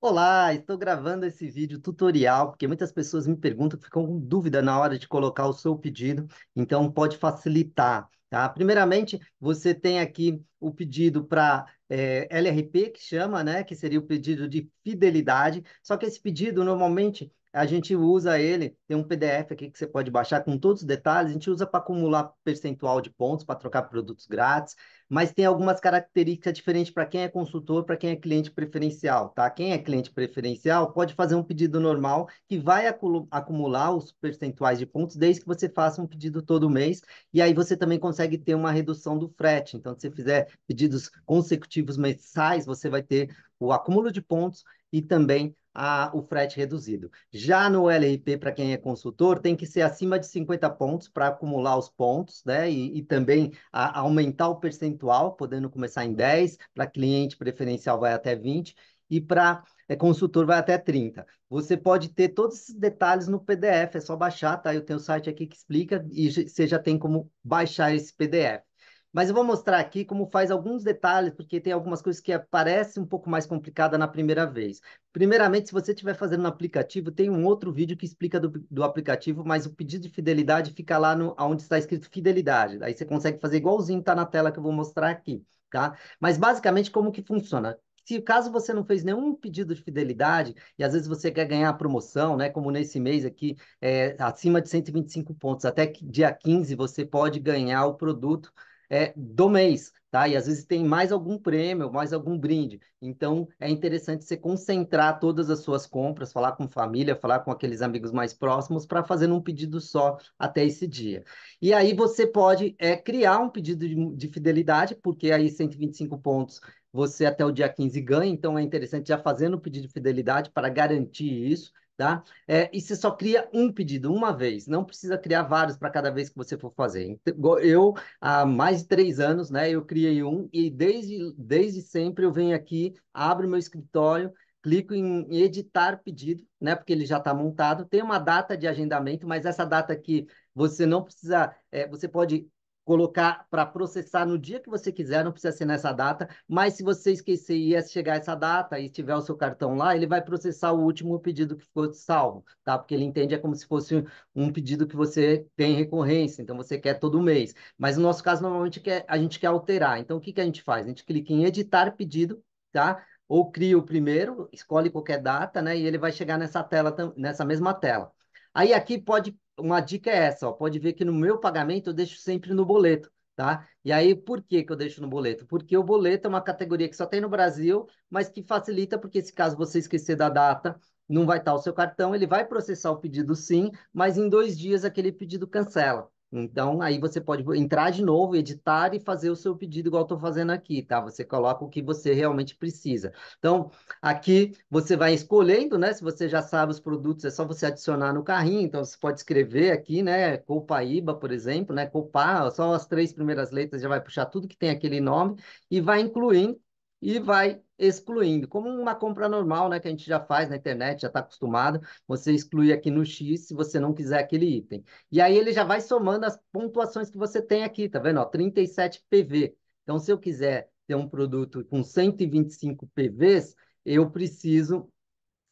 Olá, estou gravando esse vídeo tutorial porque muitas pessoas me perguntam, ficam com dúvida na hora de colocar o seu pedido, então pode facilitar, tá? Primeiramente, você tem aqui o pedido para é, eh, LRP, que chama, né? Que seria o pedido de fidelidade, só que esse pedido normalmente a gente usa ele, tem um PDF aqui que você pode baixar com todos os detalhes, a gente usa para acumular percentual de pontos, para trocar produtos grátis, mas tem algumas características diferentes para quem é consultor, para quem é cliente preferencial, tá? Quem é cliente preferencial pode fazer um pedido normal que vai acumular os percentuais de pontos desde que você faça um pedido todo mês, e aí você também consegue ter uma redução do frete. Então, se você fizer pedidos consecutivos mensais, você vai ter o acúmulo de pontos e também a, o frete reduzido. Já no LRP, para quem é consultor, tem que ser acima de 50 pontos para acumular os pontos, né? E, e também a, aumentar o percentual, podendo começar em 10, para cliente preferencial vai até 20 e para é, consultor vai até 30. Você pode ter todos esses detalhes no PDF, é só baixar, tá? Eu tenho o site aqui que explica e você já tem como baixar esse PDF. Mas eu vou mostrar aqui como faz alguns detalhes, porque tem algumas coisas que aparecem um pouco mais complicada na primeira vez. Primeiramente, se você estiver fazendo no aplicativo, tem um outro vídeo que explica do, do aplicativo, mas o pedido de fidelidade fica lá no, onde está escrito fidelidade. Aí você consegue fazer igualzinho, está na tela que eu vou mostrar aqui. Tá? Mas basicamente como que funciona? se caso você não fez nenhum pedido de fidelidade, e às vezes você quer ganhar a promoção, né? Como nesse mês aqui, é, acima de 125 pontos, até dia 15 você pode ganhar o produto é, do mês, tá? E às vezes tem mais algum prêmio, mais algum brinde. Então é interessante você concentrar todas as suas compras, falar com família, falar com aqueles amigos mais próximos para fazer um pedido só até esse dia. E aí você pode é, criar um pedido de, de fidelidade, porque aí 125 pontos você até o dia 15 ganha, então é interessante já fazendo o pedido de fidelidade para garantir isso tá? É, e você só cria um pedido uma vez, não precisa criar vários para cada vez que você for fazer. Então, eu, há mais de três anos, né, eu criei um e desde, desde sempre eu venho aqui, abro meu escritório, clico em editar pedido, né, porque ele já está montado, tem uma data de agendamento, mas essa data aqui você não precisa, é, você pode colocar para processar no dia que você quiser, não precisa ser nessa data, mas se você esquecer e chegar essa data e tiver o seu cartão lá, ele vai processar o último pedido que ficou salvo, tá? Porque ele entende é como se fosse um pedido que você tem recorrência, então você quer todo mês. Mas no nosso caso, normalmente quer, a gente quer alterar. Então o que, que a gente faz? A gente clica em editar pedido, tá? Ou cria o primeiro, escolhe qualquer data, né? E ele vai chegar nessa tela, nessa mesma tela. Aí aqui pode uma dica é essa, ó, pode ver que no meu pagamento eu deixo sempre no boleto, tá? E aí, por que que eu deixo no boleto? Porque o boleto é uma categoria que só tem no Brasil, mas que facilita, porque se caso você esquecer da data, não vai estar o seu cartão, ele vai processar o pedido sim, mas em dois dias aquele pedido cancela. Então, aí você pode entrar de novo, editar e fazer o seu pedido, igual estou fazendo aqui, tá? Você coloca o que você realmente precisa. Então, aqui você vai escolhendo, né? Se você já sabe os produtos, é só você adicionar no carrinho. Então, você pode escrever aqui, né? Copaíba, por exemplo, né? Copar, só as três primeiras letras já vai puxar tudo que tem aquele nome e vai incluindo e vai excluindo, como uma compra normal, né, que a gente já faz na internet, já está acostumado, você exclui aqui no X se você não quiser aquele item. E aí ele já vai somando as pontuações que você tem aqui, tá vendo? Ó, 37 PV. Então, se eu quiser ter um produto com 125 PVs, eu preciso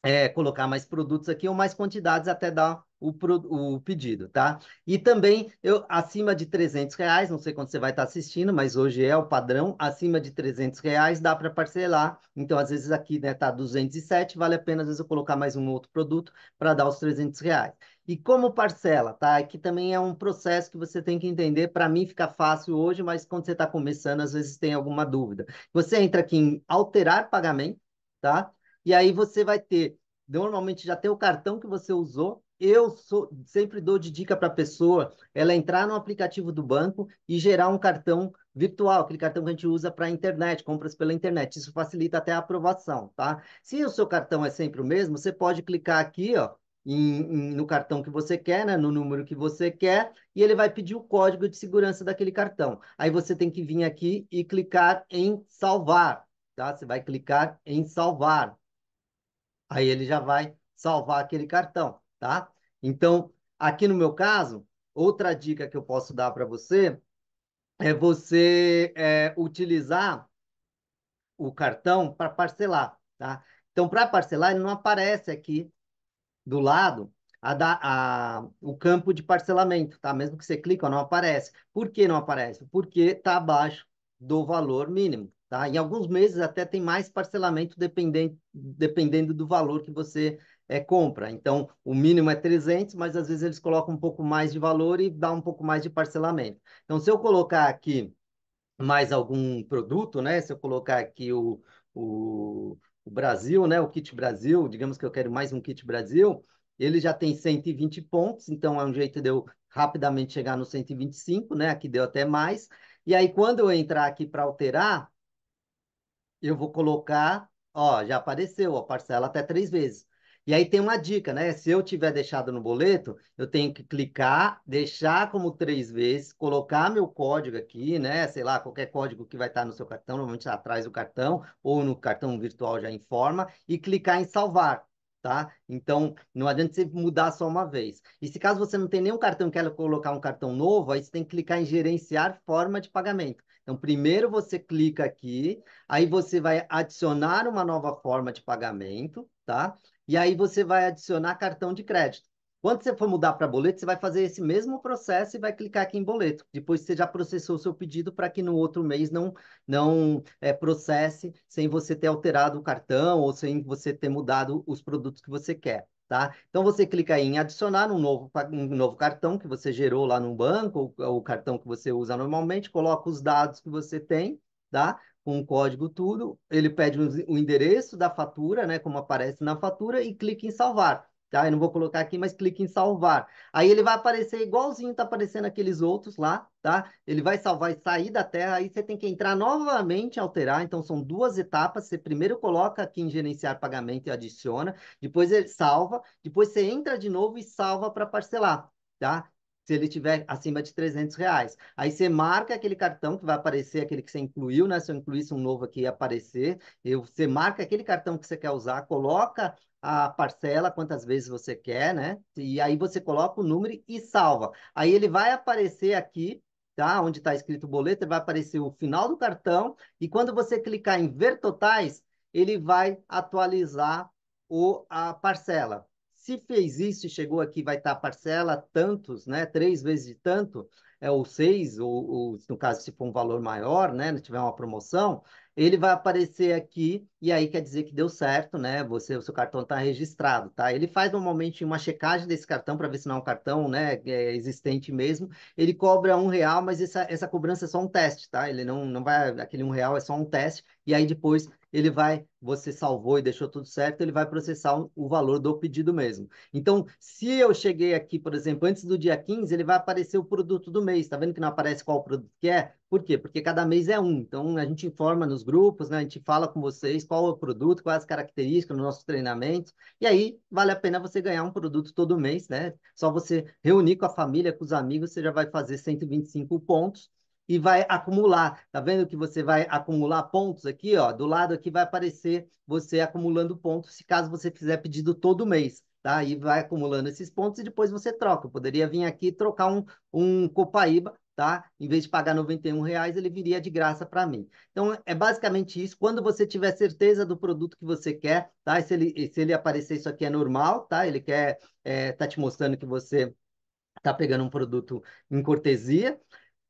é, colocar mais produtos aqui ou mais quantidades até dar o, o pedido, tá? E também, eu, acima de 300 reais, não sei quando você vai estar assistindo, mas hoje é o padrão, acima de 300 reais dá para parcelar. Então, às vezes aqui né, 207, tá vale a pena às vezes eu colocar mais um outro produto para dar os 300 reais. E como parcela, tá? É que também é um processo que você tem que entender. Para mim fica fácil hoje, mas quando você está começando, às vezes tem alguma dúvida. Você entra aqui em alterar pagamento, tá? E aí você vai ter, normalmente já tem o cartão que você usou. Eu sou, sempre dou de dica para a pessoa ela entrar no aplicativo do banco e gerar um cartão virtual, aquele cartão que a gente usa para a internet, compras pela internet. Isso facilita até a aprovação, tá? Se o seu cartão é sempre o mesmo, você pode clicar aqui, ó, em, em, no cartão que você quer, né, no número que você quer, e ele vai pedir o código de segurança daquele cartão. Aí você tem que vir aqui e clicar em salvar, tá? Você vai clicar em salvar. Aí ele já vai salvar aquele cartão, tá? Então, aqui no meu caso, outra dica que eu posso dar para você é você é, utilizar o cartão para parcelar, tá? Então, para parcelar, ele não aparece aqui do lado a a, o campo de parcelamento, tá? Mesmo que você clica, não aparece. Por que não aparece? Porque está abaixo do valor mínimo, Tá? Em alguns meses até tem mais parcelamento dependendo, dependendo do valor que você é, compra. Então, o mínimo é 300, mas às vezes eles colocam um pouco mais de valor e dá um pouco mais de parcelamento. Então, se eu colocar aqui mais algum produto, né? Se eu colocar aqui o, o, o Brasil, né? O kit Brasil, digamos que eu quero mais um kit Brasil, ele já tem 120 pontos, então é um jeito de eu rapidamente chegar no 125, né? Aqui deu até mais. E aí, quando eu entrar aqui para alterar, eu vou colocar, ó, já apareceu, a parcela até três vezes. E aí tem uma dica, né? Se eu tiver deixado no boleto, eu tenho que clicar, deixar como três vezes, colocar meu código aqui, né? Sei lá, qualquer código que vai estar no seu cartão, normalmente atrás do cartão, ou no cartão virtual já informa, e clicar em salvar. Tá? Então, não adianta você mudar só uma vez. E se caso você não tem nenhum cartão e quer colocar um cartão novo, aí você tem que clicar em gerenciar forma de pagamento. Então, primeiro você clica aqui, aí você vai adicionar uma nova forma de pagamento, tá? E aí você vai adicionar cartão de crédito. Quando você for mudar para boleto, você vai fazer esse mesmo processo e vai clicar aqui em boleto. Depois você já processou o seu pedido para que no outro mês não, não é, processe sem você ter alterado o cartão ou sem você ter mudado os produtos que você quer. Tá? Então você clica em adicionar um novo, um novo cartão que você gerou lá no banco, ou o cartão que você usa normalmente, coloca os dados que você tem, tá? Com o código tudo, ele pede o endereço da fatura, né? Como aparece na fatura, e clica em salvar tá? Eu não vou colocar aqui, mas clique em salvar. Aí ele vai aparecer igualzinho tá aparecendo aqueles outros lá, tá? Ele vai salvar e sair da terra aí você tem que entrar novamente alterar, então são duas etapas, você primeiro coloca aqui em gerenciar pagamento e adiciona, depois ele salva, depois você entra de novo e salva para parcelar, tá? se ele tiver acima de 300 reais. Aí você marca aquele cartão que vai aparecer, aquele que você incluiu, né? Se eu incluísse um novo aqui, ia aparecer. Eu, você marca aquele cartão que você quer usar, coloca a parcela, quantas vezes você quer, né? E aí você coloca o número e salva. Aí ele vai aparecer aqui, tá? Onde está escrito boleto, vai aparecer o final do cartão. E quando você clicar em ver totais, ele vai atualizar o, a parcela se fez isso e chegou aqui, vai estar a parcela tantos, né? Três vezes de tanto, é, ou seis, ou, ou no caso, se for um valor maior, né? Não tiver uma promoção, ele vai aparecer aqui e aí quer dizer que deu certo, né? Você, o seu cartão está registrado, tá? Ele faz normalmente uma checagem desse cartão para ver se não é um cartão, né, é existente mesmo. Ele cobra um real, mas essa, essa cobrança é só um teste, tá? Ele não, não vai aquele um real é só um teste e aí depois ele vai, você salvou e deixou tudo certo, ele vai processar o valor do pedido mesmo. Então, se eu cheguei aqui, por exemplo, antes do dia 15, ele vai aparecer o produto do mês. Tá vendo que não aparece qual produto que é? Por quê? Porque cada mês é um. Então, a gente informa nos grupos, né? A gente fala com vocês qual é o produto, quais as características no nosso treinamento. E aí, vale a pena você ganhar um produto todo mês, né? Só você reunir com a família, com os amigos, você já vai fazer 125 pontos e vai acumular. Tá vendo que você vai acumular pontos aqui, ó? Do lado aqui vai aparecer você acumulando pontos, se caso você fizer pedido todo mês, tá? E vai acumulando esses pontos e depois você troca. Eu poderia vir aqui trocar um, um Copaíba, tá? Em vez de pagar R$ 91, reais, ele viria de graça para mim. Então, é basicamente isso. Quando você tiver certeza do produto que você quer, tá? E se ele, se ele aparecer isso aqui é normal, tá? Ele quer, é, tá te mostrando que você tá pegando um produto em cortesia.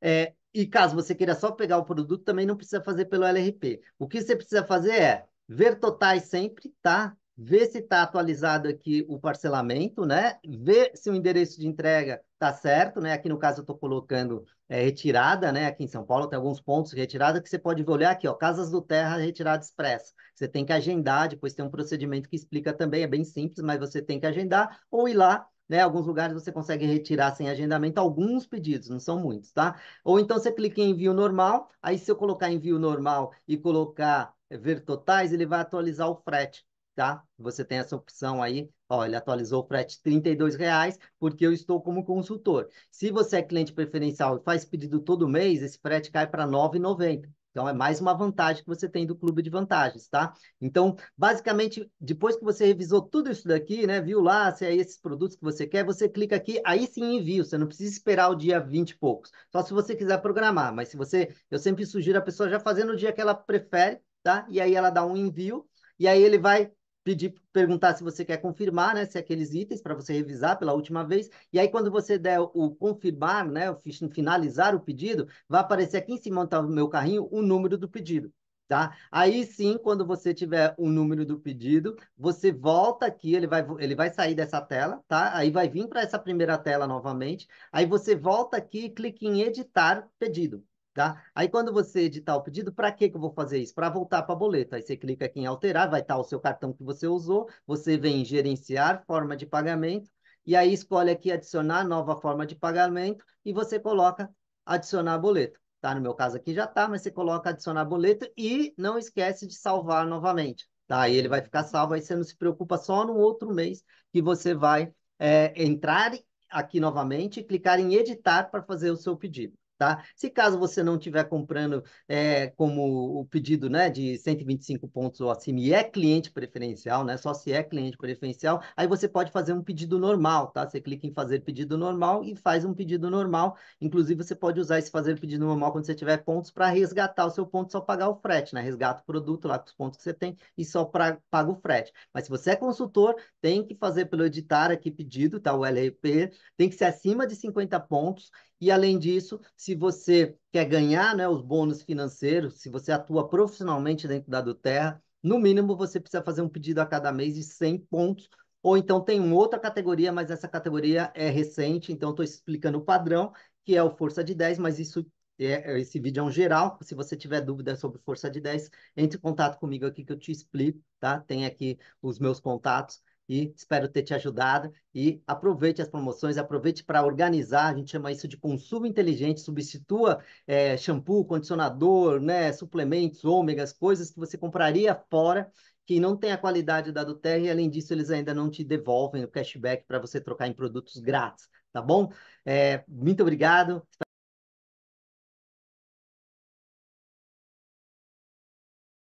É, e caso você queira só pegar o produto, também não precisa fazer pelo LRP. O que você precisa fazer é ver totais sempre, tá? Ver se está atualizado aqui o parcelamento, né? Ver se o endereço de entrega está certo, né? Aqui no caso eu estou colocando é, retirada, né? Aqui em São Paulo tem alguns pontos de retirada que você pode olhar aqui, ó, Casas do Terra retirada expressa. Você tem que agendar, depois tem um procedimento que explica também, é bem simples, mas você tem que agendar ou ir lá né? Alguns lugares você consegue retirar sem agendamento alguns pedidos, não são muitos, tá? Ou então você clica em envio normal, aí se eu colocar envio normal e colocar eh, ver totais, ele vai atualizar o frete, tá? Você tem essa opção aí, ó, ele atualizou o frete R$ reais porque eu estou como consultor. Se você é cliente preferencial e faz pedido todo mês, esse frete cai para R$ 9,90. Então, é mais uma vantagem que você tem do clube de vantagens, tá? Então, basicamente, depois que você revisou tudo isso daqui, né? Viu lá se é esses produtos que você quer, você clica aqui, aí sim envio. Você não precisa esperar o dia 20 e poucos. Só se você quiser programar. Mas se você, eu sempre sugiro a pessoa já fazer no dia que ela prefere, tá? E aí ela dá um envio, e aí ele vai pedir, perguntar se você quer confirmar, né, se é aqueles itens para você revisar pela última vez. E aí quando você der o, confirmar, né, o finalizar o pedido, vai aparecer aqui em cima do tá meu carrinho o número do pedido. Tá? Aí sim, quando você tiver o número do pedido, você volta aqui, ele vai, ele vai sair dessa tela, tá? Aí vai vir para essa primeira tela novamente. Aí você volta aqui e clica em editar pedido. Tá? Aí quando você editar o pedido, para que eu vou fazer isso? Para voltar para boleto. Aí você clica aqui em alterar, vai estar tá o seu cartão que você usou, você vem em gerenciar forma de pagamento, e aí escolhe aqui adicionar nova forma de pagamento, e você coloca adicionar boleto. Tá? No meu caso aqui já está, mas você coloca adicionar boleto e não esquece de salvar novamente. Tá? Aí ele vai ficar salvo, aí você não se preocupa só no outro mês que você vai é, entrar aqui novamente e clicar em editar para fazer o seu pedido. Tá? Se caso você não estiver comprando é, como o pedido né, de 125 pontos ou acima e é cliente preferencial, né, só se é cliente preferencial, aí você pode fazer um pedido normal, tá? Você clica em fazer pedido normal e faz um pedido normal. Inclusive, você pode usar esse fazer pedido normal quando você tiver pontos para resgatar o seu ponto, só pagar o frete, né? Resgata o produto lá com os pontos que você tem e só pra, paga o frete. Mas se você é consultor, tem que fazer pelo editar aqui pedido, tá? O LRP, tem que ser acima de 50 pontos e além disso, se você quer ganhar né, os bônus financeiros, se você atua profissionalmente dentro da do Terra, no mínimo você precisa fazer um pedido a cada mês de 100 pontos. Ou então tem uma outra categoria, mas essa categoria é recente, então estou explicando o padrão, que é o Força de 10, mas isso é, é, esse vídeo é um geral. Se você tiver dúvidas sobre Força de 10, entre em contato comigo aqui que eu te explico, tá? Tem aqui os meus contatos e espero ter te ajudado. E aproveite as promoções, aproveite para organizar, a gente chama isso de consumo inteligente, substitua é, shampoo, condicionador, né, suplementos, ômegas, coisas que você compraria fora que não tem a qualidade da do Terra e além disso eles ainda não te devolvem o cashback para você trocar em produtos grátis, tá bom? É, muito obrigado.